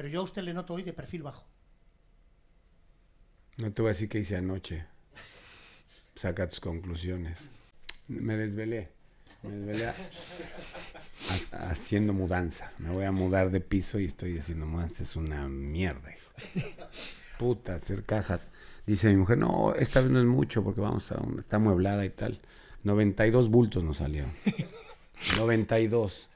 Pero yo a usted le noto hoy de perfil bajo. No te voy a decir qué hice anoche. Saca tus conclusiones. Me desvelé. Me desvelé haciendo mudanza. Me voy a mudar de piso y estoy haciendo mudanza. Es una mierda, hijo. Puta, hacer cajas. Dice mi mujer, no, esta vez no es mucho porque vamos a... está amueblada y tal. 92 bultos nos salieron. 92.